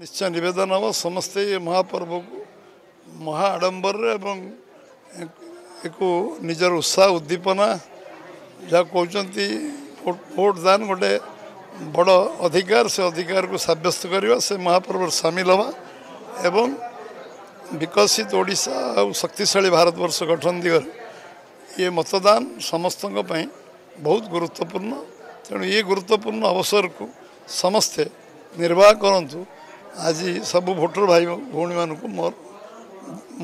ନିଶ୍ଚୟ ନିବେଦନ ହେବ ସମସ୍ତେ ଏ ମହାପର୍ବକୁ ମହା ଆଡ଼ମ୍ବରରେ ଏବଂ ଏକୁ ନିଜର ଉତ୍ସାହ ଉଦ୍ଦୀପନା ଯାହା କହୁଛନ୍ତି ଭୋଟ ଦାନ ଗୋଟେ ବଡ଼ ଅଧିକାର ସେ ଅଧିକାରକୁ ସାବ୍ୟସ୍ତ କରିବା ସେ ମହାପର୍ବରେ ସାମିଲ ହେବା ଏବଂ ବିକଶିତ ଓଡ଼ିଶା ଆଉ ଶକ୍ତିଶାଳୀ ଭାରତବର୍ଷ ଗଠନ ଦିଗରେ ଇଏ ମତଦାନ ସମସ୍ତଙ୍କ ପାଇଁ ବହୁତ ଗୁରୁତ୍ୱପୂର୍ଣ୍ଣ ତେଣୁ ଇଏ ଗୁରୁତ୍ୱପୂର୍ଣ୍ଣ ଅବସରକୁ ସମସ୍ତେ ନିର୍ବାହ କରନ୍ତୁ ଆଜି ସବୁ ଭୋଟର ଭାଇ ଭଉଣୀମାନଙ୍କୁ ମୋର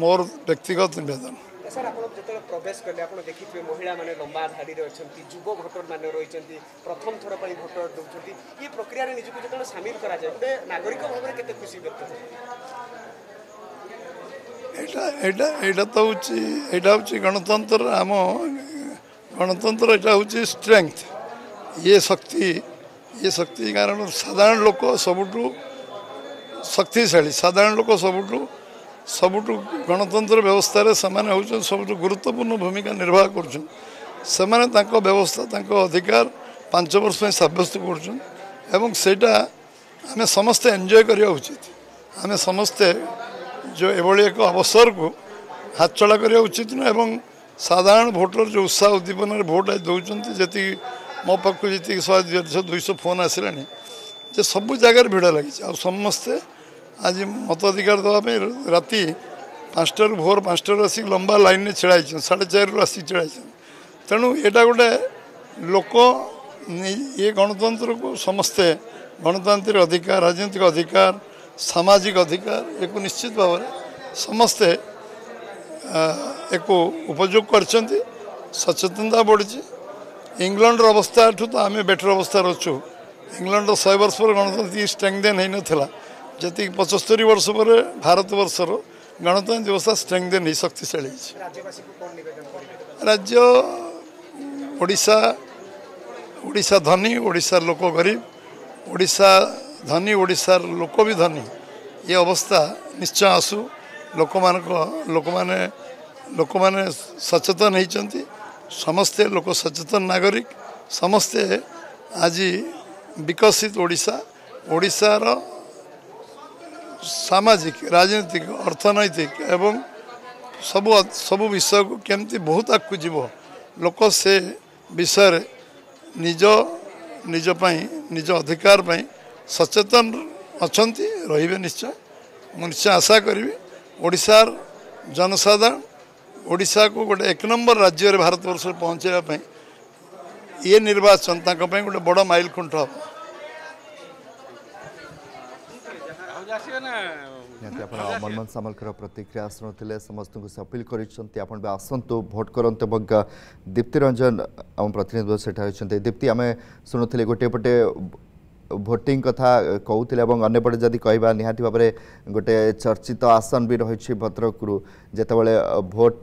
ମୋର ବ୍ୟକ୍ତିଗତ ନିବେଦନ ସାର୍ ଆପଣ ଯେତେବେଳେ ପ୍ରବେଶ କଲେ ଆପଣ ଦେଖିଥିବେ ମହିଳାମାନେ ଲମ୍ବା ଧାଡ଼ିରେ ଅଛନ୍ତି ଯୁବ ଭୋଟରମାନେ ରହିଛନ୍ତି ପ୍ରଥମ ଥର ପାଇଁ ଭୋଟର ଦେଉଛନ୍ତି ଏ ପ୍ରକ୍ରିୟାରେ ନିଜକୁ ଯେତେବେଳେ ସାମିଲ କରାଯାଏ ଗୋଟେ ନାଗରିକ ଭାବରେ କେତେ ଖୁସି ବ୍ୟକ୍ତ ଏଇଟା ଏଇଟା ଏଇଟା ତ ହେଉଛି ଏଇଟା ହେଉଛି ଗଣତନ୍ତ୍ର ଆମ ଗଣତନ୍ତ୍ର ଏଇଟା ହେଉଛି ଷ୍ଟ୍ରେଙ୍ଗଥ ଇଏ ଶକ୍ତି ଇଏ ଶକ୍ତି କାରଣ ସାଧାରଣ ଲୋକ ସବୁଠୁ ଶକ୍ତିଶାଳୀ ସାଧାରଣ ଲୋକ ସବୁଠୁ ସବୁଠୁ ଗଣତନ୍ତ୍ର ବ୍ୟବସ୍ଥାରେ ସେମାନେ ହେଉଛନ୍ତି ସବୁଠୁ ଗୁରୁତ୍ୱପୂର୍ଣ୍ଣ ଭୂମିକା ନିର୍ବାହ କରୁଛନ୍ତି ସେମାନେ ତାଙ୍କ ବ୍ୟବସ୍ଥା ତାଙ୍କ ଅଧିକାର ପାଞ୍ଚ ବର୍ଷ ପାଇଁ ସାବ୍ୟସ୍ତ କରୁଛନ୍ତି ଏବଂ ସେଇଟା ଆମେ ସମସ୍ତେ ଏନ୍ଜୟ କରିବା ଉଚିତ ଆମେ ସମସ୍ତେ ଯେଉଁ ଏଭଳି ଏକ ଅବସରକୁ ହାତଛଡ଼ା କରିବା ଉଚିତ ନୁହେଁ ଏବଂ ସାଧାରଣ ଭୋଟର ଯେଉଁ ଉତ୍ସାହ ଉଦ୍ଦୀପନାରେ ଭୋଟ ଦେଉଛନ୍ତି ଯେତିକି ମୋ ପାଖକୁ ଯେତିକି ଶହେ ଦୁଇଶହ ଦୁଇଶହ ଫୋନ୍ ଆସିଲାଣି ଯେ ସବୁ ଜାଗାରେ ଭିଡ଼ ଲାଗିଛି ଆଉ ସମସ୍ତେ આજે મતાધિકાર તો અમે રાતે ପାଞ୍ଚଟାରୁ ଭୋର ପାଞ୍ଚଟାରୁ ଆସି ଲମ୍ବା ଲାଇନ୍ରେ ଛିଡ଼ା ହେଇଛନ୍ତି ସାଢ଼େ ଚାରିରୁ ଆସି ଛିଡ଼ା ହେଇଛନ୍ତି ତେଣୁ ଏଇଟା ଗୋଟେ ଲୋକ ଏ ଗଣତନ୍ତ୍ରକୁ ସମସ୍ତେ ଗଣତାନ୍ତ୍ରିକ ଅଧିକାର ରାଜନୈତିକ ଅଧିକାର ସାମାଜିକ ଅଧିକାର ଏକୁ ନିଶ୍ଚିତ ଭାବରେ ସମସ୍ତେ ଏକୁ ଉପଯୋଗ କରିଛନ୍ତି ସଚେତନତା ବଢ଼ିଛି ଇଂଲଣ୍ଡର ଅବସ୍ଥାଠୁ ତ ଆମେ ବେଟର ଅବସ୍ଥାରେ ଅଛୁ ଇଂଲଣ୍ଡର ଶହେ ବର୍ଷ ପରେ ଗଣତନ୍ତ୍ର ଷ୍ଟ୍ରେଙ୍ଗଦେନ୍ ହେଇନଥିଲା ଯେତିକି ପଞ୍ଚସ୍ତରି ବର୍ଷ ପରେ ଭାରତବର୍ଷର ଗଣତନ୍ତ୍ର ବ୍ୟବସ୍ଥା ଷ୍ଟ୍ରେଙ୍ଗଦେନ୍ ଶକ୍ତିଶାଳୀ ହେଇଛି ରାଜ୍ୟ ଓଡ଼ିଶା ଓଡ଼ିଶା ଧନୀ ଓଡ଼ିଶାର ଲୋକ ଗରିବ ଓଡ଼ିଶା ଧନୀ ଓଡ଼ିଶାର ଲୋକ ବି ଧନୀ ଏ ଅବସ୍ଥା ନିଶ୍ଚୟ ଆସୁ ଲୋକମାନଙ୍କ ଲୋକମାନେ ଲୋକମାନେ ସଚେତନ ହେଇଛନ୍ତି ସମସ୍ତେ ଲୋକ ସଚେତନ ନାଗରିକ ସମସ୍ତେ ଆଜି ବିକଶିତ ଓଡ଼ିଶା ଓଡ଼ିଶାର ସାମାଜିକ ରାଜନୈତିକ ଅର୍ଥନୈତିକ ଏବଂ ସବୁ ସବୁ ବିଷୟକୁ କେମିତି ବହୁତ ଆଗକୁ ଯିବ ଲୋକ ସେ ବିଷୟରେ ନିଜ ନିଜ ପାଇଁ ନିଜ ଅଧିକାର ପାଇଁ ସଚେତନ ଅଛନ୍ତି ରହିବେ ନିଶ୍ଚୟ ମୁଁ ନିଶ୍ଚୟ ଆଶା କରିବି ଓଡ଼ିଶାର ଜନସାଧାରଣ ଓଡ଼ିଶାକୁ ଗୋଟେ ଏକ ନମ୍ବର ରାଜ୍ୟରେ ଭାରତବର୍ଷରେ ପହଞ୍ଚାଇବା ପାଇଁ ଇଏ ନିର୍ବାଚନ ତାଙ୍କ ପାଇଁ ଗୋଟେ ବଡ଼ ମାଇଲ ଖୁଣ୍ଟ ହେବ ନିହାତି ଆପଣ ମନମୋହନ ସାମଲଙ୍କର ପ୍ରତିକ୍ରିୟା ଶୁଣୁଥିଲେ ସମସ୍ତଙ୍କୁ ସେ ଅପିଲ୍ କରିଛନ୍ତି ଆପଣ ବି ଆସନ୍ତୁ ଭୋଟ୍ କରନ୍ତୁ ଏବଂ ଦୀପ୍ତି ରଞ୍ଜନ ଆମ ପ୍ରତିନିଧି ସେଠାରେ ଅଛନ୍ତି ଦୀପ୍ତି ଆମେ ଶୁଣୁଥିଲେ ଗୋଟିଏ ପଟେ ভোটিং কথা কৌলে এবং অন্যপটে যদি কহা নিহতি ভাবে গোটে চর্চিত আসন বি রয়েছে ভদ্রকরু যেতবে ভোট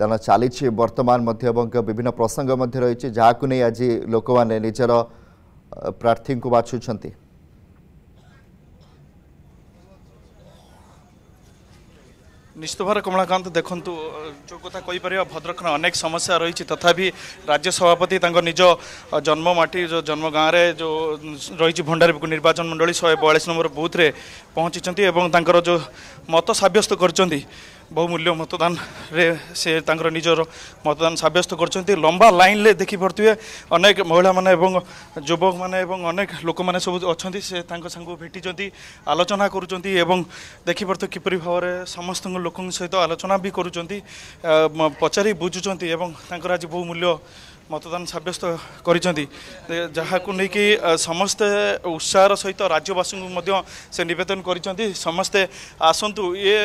দান চালছে বর্তমান মধ্যে এবং বিভিন্ন প্রসঙ্গ মধ্যে রয়েছে যাকে নিয়ে আজ লোক মানে নিজের প্রার্থী বাছুচ্ছেন ନିଶ୍ଚିତ ଭାବରେ କମଳାକାନ୍ତ ଦେଖନ୍ତୁ ଯେଉଁ କଥା କହିପାରିବା ଭଦ୍ରକର ଅନେକ ସମସ୍ୟା ରହିଛି ତଥାପି ରାଜ୍ୟ ସଭାପତି ତାଙ୍କ ନିଜ ଜନ୍ମ ମାଟି ଯେଉଁ ଜନ୍ମ ଗାଁରେ ଯେଉଁ ରହିଛି ଭଣ୍ଡାରୀପୁକୁ ନିର୍ବାଚନ ମଣ୍ଡଳୀ ଶହେ ବୟାଳିଶ ନମ୍ବର ବୁଥ୍ରେ ପହଞ୍ଚିଛନ୍ତି ଏବଂ ତାଙ୍କର ଯେଉଁ ମତ ସାବ୍ୟସ୍ତ କରିଛନ୍ତି ବହୁମୂଲ୍ୟ ମତଦାନରେ ସେ ତାଙ୍କର ନିଜର ମତଦାନ ସାବ୍ୟସ୍ତ କରିଛନ୍ତି ଲମ୍ବା ଲାଇନ୍ରେ ଦେଖିପାରୁଥିବେ ଅନେକ ମହିଳାମାନେ ଏବଂ ଯୁବକମାନେ ଏବଂ ଅନେକ ଲୋକମାନେ ସବୁ ଅଛନ୍ତି ସେ ତାଙ୍କ ସାଙ୍ଗକୁ ଭେଟିଛନ୍ତି ଆଲୋଚନା କରୁଛନ୍ତି ଏବଂ ଦେଖିପାରୁଥିବେ କିପରି ଭାବରେ ସମସ୍ତଙ୍କ ଲୋକଙ୍କ ସହିତ ଆଲୋଚନା ବି କରୁଛନ୍ତି ପଚାରି ବୁଝୁଛନ୍ତି ଏବଂ ତାଙ୍କର ଆଜି ବହୁମୂଲ୍ୟ ମତଦାନ ସାବ୍ୟସ୍ତ କରିଛନ୍ତି ଯାହାକୁ ନେଇକି ସମସ୍ତେ ଉତ୍ସାହର ସହିତ ରାଜ୍ୟବାସୀଙ୍କୁ ମଧ୍ୟ ସେ ନିବେଦନ କରିଛନ୍ତି ସମସ୍ତେ ଆସନ୍ତୁ ଇଏ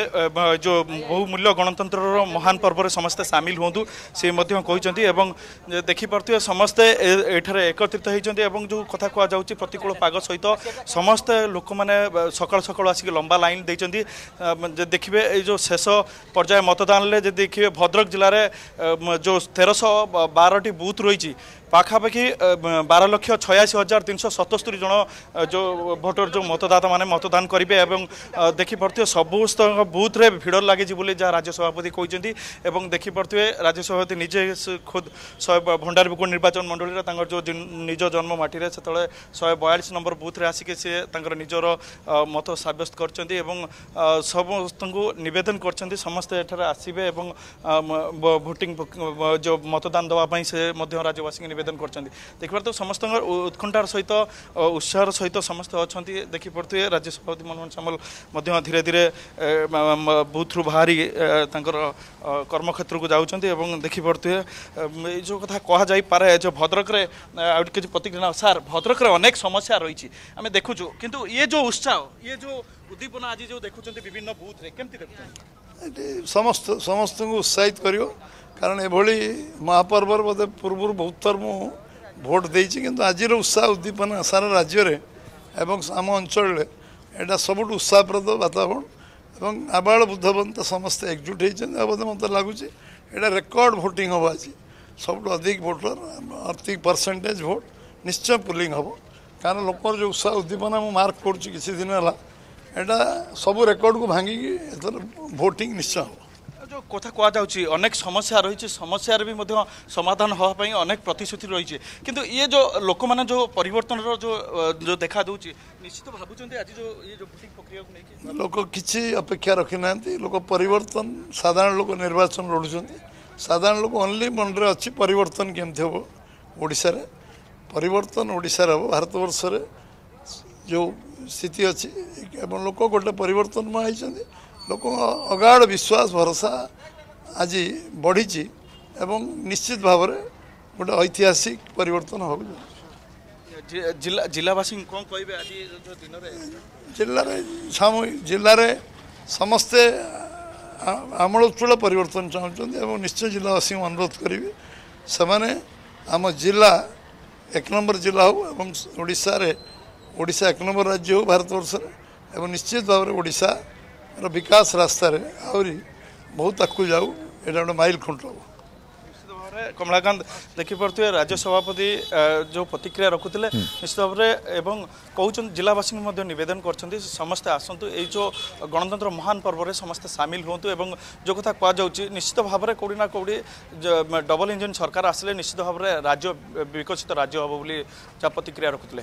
ଯେଉଁ ବହୁମୂଲ୍ୟ ଗଣତନ୍ତ୍ରର ମହାନ ପର୍ବରେ ସମସ୍ତେ ସାମିଲ ହୁଅନ୍ତୁ ସେ ମଧ୍ୟ କହିଛନ୍ତି ଏବଂ ଦେଖିପାରୁଥିବେ ସମସ୍ତେ ଏଠାରେ ଏକତ୍ରିତ ହୋଇଛନ୍ତି ଏବଂ ଯେଉଁ କଥା କୁହାଯାଉଛି ପ୍ରତିକୂଳ ପାଗ ସହିତ ସମସ୍ତେ ଲୋକମାନେ ସକାଳୁ ସକାଳୁ ଆସିକି ଲମ୍ବା ଲାଇନ୍ ଦେଇଛନ୍ତି ଦେଖିବେ ଏଇ ଯେଉଁ ଶେଷ ପର୍ଯ୍ୟାୟ ମତଦାନରେ ଯଦି ଦେଖିବେ ଭଦ୍ରକ ଜିଲ୍ଲାରେ ଯେଉଁ ତେରଶହ ବାରଟି বুথ রয়েছে ପାଖାପାଖି ବାର ଲକ୍ଷ ଛୟାଅଶୀ ହଜାର ତିନିଶହ ସତସ୍ତରୀ ଜଣ ଯେଉଁ ଭୋଟର ଯେଉଁ ମତଦାତାମାନେ ମତଦାନ କରିବେ ଏବଂ ଦେଖିପାରୁଥିବେ ସମସ୍ତଙ୍କ ବୁଥ୍ରେ ଭିଡ଼ ଲାଗିଛି ବୋଲି ଯାହା ରାଜ୍ୟ ସଭାପତି କହିଛନ୍ତି ଏବଂ ଦେଖିପାରୁଥିବେ ରାଜ୍ୟ ସଭାପତି ନିଜେ ଖୁଦ୍ ଶହେ ଭଣ୍ଡାରୀପୁକୁର ନିର୍ବାଚନ ମଣ୍ଡଳୀରେ ତାଙ୍କର ଯେଉଁ ନିଜ ଜନ୍ମ ମାଟିରେ ସେତେବେଳେ ଶହେ ବୟାଳିଶ ନମ୍ବର ବୁଥ୍ରେ ଆସିକି ସେ ତାଙ୍କର ନିଜର ମତ ସାବ୍ୟସ୍ତ କରିଛନ୍ତି ଏବଂ ସମସ୍ତଙ୍କୁ ନିବେଦନ କରିଛନ୍ତି ସମସ୍ତେ ଏଠାରେ ଆସିବେ ଏବଂ ଭୋଟିଂ ଯେଉଁ ମତଦାନ ଦେବା ପାଇଁ ସେ ମଧ୍ୟ ରାଜ୍ୟବାସୀଙ୍କୁ নিবেদন করছেন দেখিপার্থ সমস্ত উৎকণ্ঠার সহ উৎসাহর সহ সমস্ত অনেক দেখিপার্থে রাজ্য সভাপতি মনমোহন সামল ধীরে ধীরে বুথ্রু বাহারি তাঁর কর্মক্ষেত্রক যাচ্ছেন এবং দেখিপার্থে এই যে কথা কুহযাই পারে যে ভদ্রকরে আউ কিছু প্রতিক্রিয়া স্যার ভদ্রকরে অনেক সমস্যা রয়েছে আমি দেখুছ কিন্তু ইয়ে যে উৎসাহ ইয়ে যে উদ্দীপনা আজ যে দেখুছেন বিভিন্ন বুথরে কেমতি দেখুছেন ସମସ୍ତ ସମସ୍ତଙ୍କୁ ଉତ୍ସାହିତ କରିବ କାରଣ ଏଭଳି ମହାପର୍ବର ବୋଧେ ପୂର୍ବରୁ ବହୁତ ଥର ମୁଁ ଭୋଟ୍ ଦେଇଛି କିନ୍ତୁ ଆଜିର ଉତ୍ସାହ ଉଦ୍ଦୀପନା ସାରା ରାଜ୍ୟରେ ଏବଂ ଆମ ଅଞ୍ଚଳରେ ଏଇଟା ସବୁଠୁ ଉତ୍ସାହପ୍ରଦ ବାତାବରଣ ଏବଂ ଆବାଳ ବୁଦ୍ଧବନ୍ତ ସମସ୍ତେ ଏକଜୁଟ ହେଇଛନ୍ତି ଆଉ ବୋଧେ ମୋତେ ଲାଗୁଛି ଏଇଟା ରେକର୍ଡ ଭୋଟିଂ ହେବ ଆଜି ସବୁଠୁ ଅଧିକ ଭୋଟର ଅଧିକ ପରସେଣ୍ଟେଜ୍ ଭୋଟ୍ ନିଶ୍ଚୟ ପୁଲିଂ ହେବ କାରଣ ଲୋକର ଯେଉଁ ଉତ୍ସାହ ଉଦ୍ଦୀପନା ମୁଁ ମାର୍କ କରୁଛି କିଛି ଦିନ ହେଲା ଏଇଟା ସବୁ ରେକର୍ଡ଼କୁ ଭାଙ୍ଗିକି ଏଥର ଭୋଟିଂ ନିଶ୍ଚୟ ହେବ ଯେଉଁ କଥା କୁହାଯାଉଛି ଅନେକ ସମସ୍ୟା ରହିଛି ସମସ୍ୟାରେ ବି ମଧ୍ୟ ସମାଧାନ ହେବା ପାଇଁ ଅନେକ ପ୍ରତିଶ୍ରୁତି ରହିଛି କିନ୍ତୁ ଇଏ ଯେଉଁ ଲୋକମାନେ ଯେଉଁ ପରିବର୍ତ୍ତନର ଯେଉଁ ଯେଉଁ ଦେଖାଦେଉଛି ନିଶ୍ଚିତ ଭାବୁଛନ୍ତି ଆଜି ଯେଉଁ ଇଏ ଯେଉଁ ଭୋଟିଂ ପ୍ରକ୍ରିୟାକୁ ନେଇକି ଲୋକ କିଛି ଅପେକ୍ଷା ରଖିନାହାନ୍ତି ଲୋକ ପରିବର୍ତ୍ତନ ସାଧାରଣ ଲୋକ ନିର୍ବାଚନ ଲଢ଼ୁଛନ୍ତି ସାଧାରଣ ଲୋକ ଓନ୍ଲି ମନରେ ଅଛି ପରିବର୍ତ୍ତନ କେମିତି ହେବ ଓଡ଼ିଶାରେ ପରିବର୍ତ୍ତନ ଓଡ଼ିଶାରେ ହେବ ଭାରତବର୍ଷରେ ଯେଉଁ ସ୍ଥିତି ଅଛି ଏବଂ ଲୋକ ଗୋଟେ ପରିବର୍ତ୍ତନମୟ ହୋଇଛନ୍ତି ଲୋକଙ୍କ ଅଗାଢ଼ ବିଶ୍ୱାସ ଭରସା ଆଜି ବଢ଼ିଛି ଏବଂ ନିଶ୍ଚିତ ଭାବରେ ଗୋଟେ ଐତିହାସିକ ପରିବର୍ତ୍ତନ ହେବ ଜିଲ୍ଲାବାସୀଙ୍କୁ କ'ଣ କହିବେ ଆଜି ଜିଲ୍ଲାରେ ସାମୁହିକ ଜିଲ୍ଲାରେ ସମସ୍ତେ ଆମୂଳଚୂଳ ପରିବର୍ତ୍ତନ ଚାହୁଁଛନ୍ତି ଏବଂ ନିଶ୍ଚୟ ଜିଲ୍ଲାବାସୀଙ୍କୁ ଅନୁରୋଧ କରିବି ସେମାନେ ଆମ ଜିଲ୍ଲା ଏକ ନମ୍ବର ଜିଲ୍ଲା ହେଉ ଏବଂ ଓଡ଼ିଶାରେ ଓଡ଼ିଶା ଏକ ନମ୍ବର ରାଜ୍ୟ ହେଉ ଭାରତବର୍ଷରେ ଏବଂ ନିଶ୍ଚିତ ଭାବରେ ଓଡ଼ିଶାର ବିକାଶ ରାସ୍ତାରେ ଆହୁରି ବହୁତ ଆଗକୁ ଯାଉ ଏଇଟା ଗୋଟେ ମାଇଲ ଖୁଣ୍ଟ ହେବ କମଳାକାନ୍ତ ଦେଖିପାରୁଥିବେ ରାଜ୍ୟ ସଭାପତି ଯେଉଁ ପ୍ରତିକ୍ରିୟା ରଖୁଥିଲେ ନିଶ୍ଚିତ ଭାବରେ ଏବଂ କହୁଛନ୍ତି ଜିଲ୍ଲାବାସୀଙ୍କୁ ମଧ୍ୟ ନିବେଦନ କରିଛନ୍ତି ସମସ୍ତେ ଆସନ୍ତୁ ଏଇ ଯେଉଁ ଗଣତନ୍ତ୍ର ମହାନ ପର୍ବରେ ସମସ୍ତେ ସାମିଲ ହୁଅନ୍ତୁ ଏବଂ ଯେଉଁ କଥା କୁହାଯାଉଛି ନିଶ୍ଚିତ ଭାବରେ କେଉଁଠି ନା କେଉଁଠି ଡବଲ ଇଞ୍ଜିନ୍ ସରକାର ଆସିଲେ ନିଶ୍ଚିତ ଭାବରେ ରାଜ୍ୟ ବିକଶିତ ରାଜ୍ୟ ହେବ ବୋଲି ଯାହା ପ୍ରତିକ୍ରିୟା ରଖୁଥିଲେ